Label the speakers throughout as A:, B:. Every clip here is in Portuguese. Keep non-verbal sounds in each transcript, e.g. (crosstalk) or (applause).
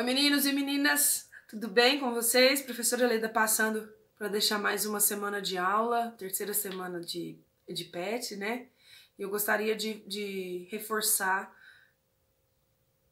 A: Oi, meninos e meninas, tudo bem com vocês? Professora Leda passando para deixar mais uma semana de aula, terceira semana de, de PET, né? E eu gostaria de, de reforçar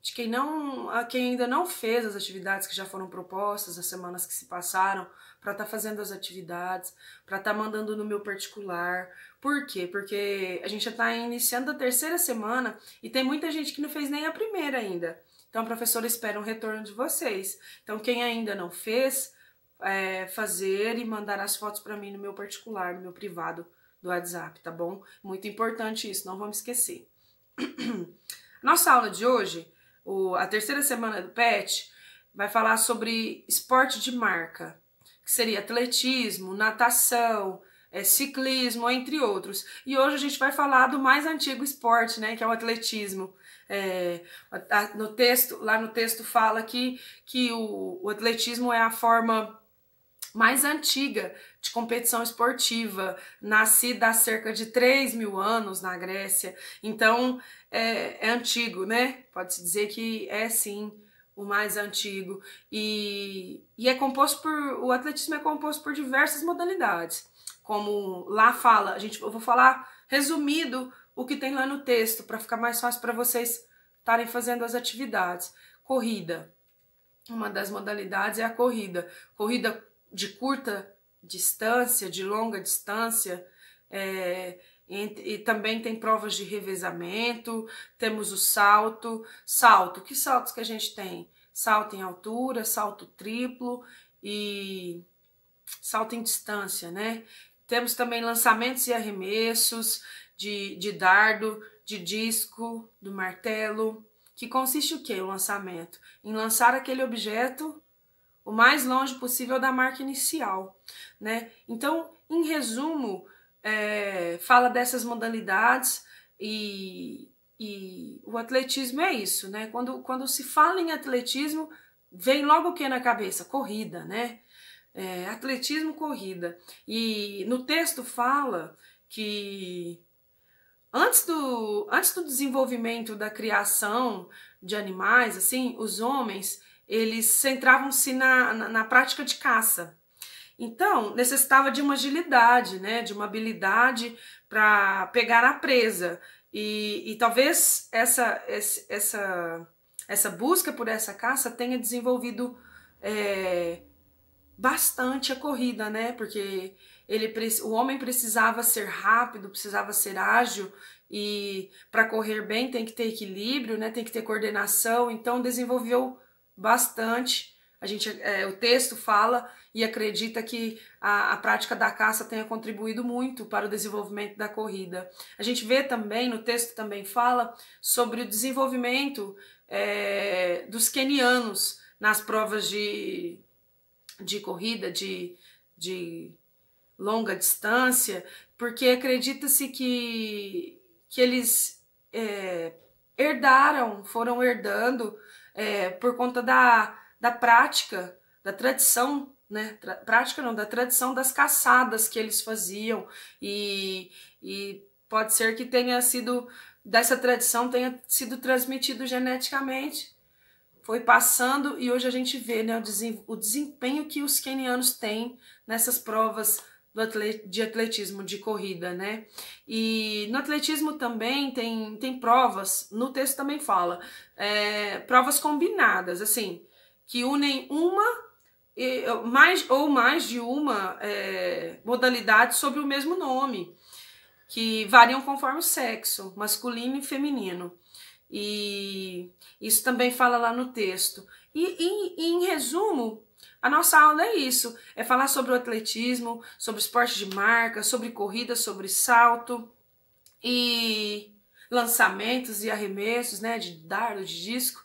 A: de quem, não, a quem ainda não fez as atividades que já foram propostas, as semanas que se passaram, para estar tá fazendo as atividades, para estar tá mandando no meu particular. Por quê? Porque a gente já está iniciando a terceira semana e tem muita gente que não fez nem a primeira ainda. Então, a professora espera um retorno de vocês. Então, quem ainda não fez, é, fazer e mandar as fotos para mim no meu particular, no meu privado do WhatsApp, tá bom? Muito importante isso, não vamos esquecer. (clears throat) Nossa aula de hoje, o, a terceira semana do PET, vai falar sobre esporte de marca, que seria atletismo, natação, é, ciclismo, entre outros. E hoje a gente vai falar do mais antigo esporte, né, que é o atletismo. É, no texto, lá no texto fala que, que o, o atletismo é a forma mais antiga de competição esportiva, nascida há cerca de 3 mil anos na Grécia. Então, é, é antigo, né? Pode-se dizer que é sim o mais antigo. E, e é composto por. O atletismo é composto por diversas modalidades. Como lá fala, a gente, eu vou falar resumido o que tem lá no texto para ficar mais fácil para vocês estarem fazendo as atividades. Corrida. Uma das modalidades é a corrida. Corrida de curta distância, de longa distância. É, e, e, também tem provas de revezamento, temos o salto. Salto, que saltos que a gente tem? Salto em altura, salto triplo e salto em distância, né? Temos também lançamentos e arremessos de, de dardo, de disco, do martelo, que consiste o que o lançamento? Em lançar aquele objeto o mais longe possível da marca inicial, né? Então, em resumo, é, fala dessas modalidades e, e, o atletismo é isso, né? Quando, quando se fala em atletismo, vem logo o que na cabeça? Corrida, né? é, atletismo, corrida. E no texto fala que antes do, antes do desenvolvimento da criação de animais, assim, os homens eles centravam-se na, na, na, prática de caça. Então, necessitava de uma agilidade, né, de uma habilidade para pegar a presa. E, e talvez essa, essa, essa busca por essa caça tenha desenvolvido é, bastante a corrida, né? Porque ele, o homem precisava ser rápido, precisava ser ágil e para correr bem tem que ter equilíbrio, né? Tem que ter coordenação. Então desenvolveu bastante. A gente, é, o texto fala e acredita que a, a prática da caça tenha contribuído muito para o desenvolvimento da corrida. A gente vê também, no texto também fala sobre o desenvolvimento é, dos quenianos nas provas de, de corrida, de, de longa distância, porque acredita-se que, que eles é, herdaram, foram herdando é, por conta da, da prática, da tradição, né? Tra, prática não, da tradição das caçadas que eles faziam e, e pode ser que tenha sido dessa tradição tenha sido transmitido geneticamente foi passando e hoje a gente vê né, o desempenho que os quenianos têm nessas provas de atletismo de corrida, né? E no atletismo também tem, tem provas, no texto também fala, é, provas combinadas, assim, que unem uma mais ou mais de uma é, modalidade sobre o mesmo nome, que variam conforme o sexo, masculino e feminino. E isso também fala lá no texto. E, e, e, em resumo, a nossa aula é isso: é falar sobre o atletismo, sobre esporte de marca, sobre corrida, sobre salto e lançamentos e arremessos, né? De dardo, de disco.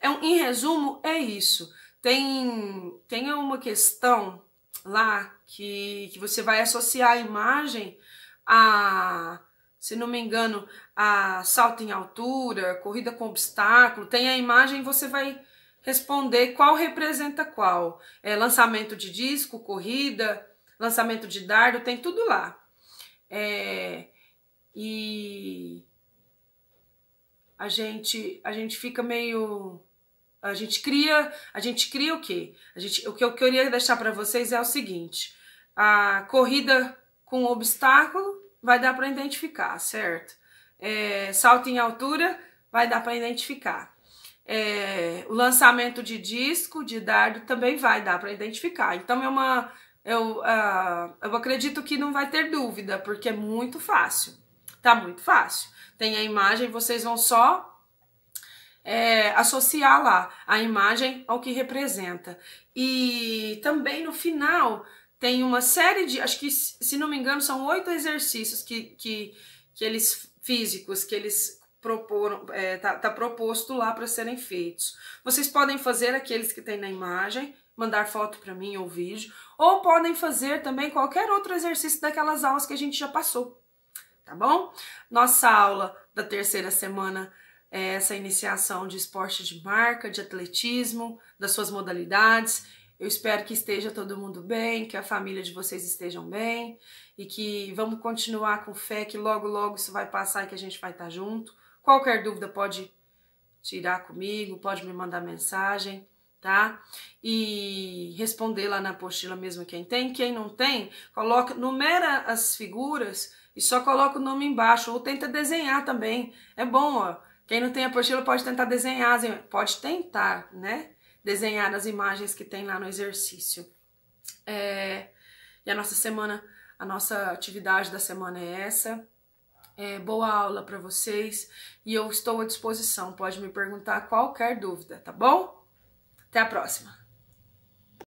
A: É um, em resumo, é isso. Tem, tem uma questão lá que, que você vai associar a imagem a se não me engano, a salto em altura, corrida com obstáculo, tem a imagem você vai responder qual representa qual. É, lançamento de disco, corrida, lançamento de dardo, tem tudo lá. É, e a gente a gente fica meio a gente cria a gente cria o quê? A gente, o que eu queria deixar para vocês é o seguinte: a corrida com obstáculo vai dar para identificar, certo? É, salto em altura, vai dar para identificar. É, o lançamento de disco, de dardo, também vai dar para identificar. Então é uma. Eu, uh, eu acredito que não vai ter dúvida, porque é muito fácil. Tá muito fácil. Tem a imagem, vocês vão só é, associar lá a imagem ao que representa. E também no final tem uma série de, acho que se não me engano, são oito exercícios que, que, que eles físicos que eles proporam, é, tá, tá proposto lá para serem feitos. Vocês podem fazer aqueles que tem na imagem, mandar foto para mim ou vídeo, ou podem fazer também qualquer outro exercício daquelas aulas que a gente já passou, tá bom? Nossa aula da terceira semana é essa iniciação de esporte de marca, de atletismo, das suas modalidades eu espero que esteja todo mundo bem, que a família de vocês estejam bem e que vamos continuar com fé que logo logo isso vai passar e que a gente vai estar junto. Qualquer dúvida pode tirar comigo, pode me mandar mensagem, tá? E responder lá na apostila mesmo quem tem, quem não tem, coloca, numera as figuras e só coloca o nome embaixo ou tenta desenhar também. É bom, ó. Quem não tem apostila pode tentar desenhar, assim, pode tentar, né? desenhar as imagens que tem lá no exercício. É, e a nossa semana, a nossa atividade da semana é essa. É, boa aula para vocês e eu estou à disposição. Pode me perguntar qualquer dúvida, tá bom? Até a próxima!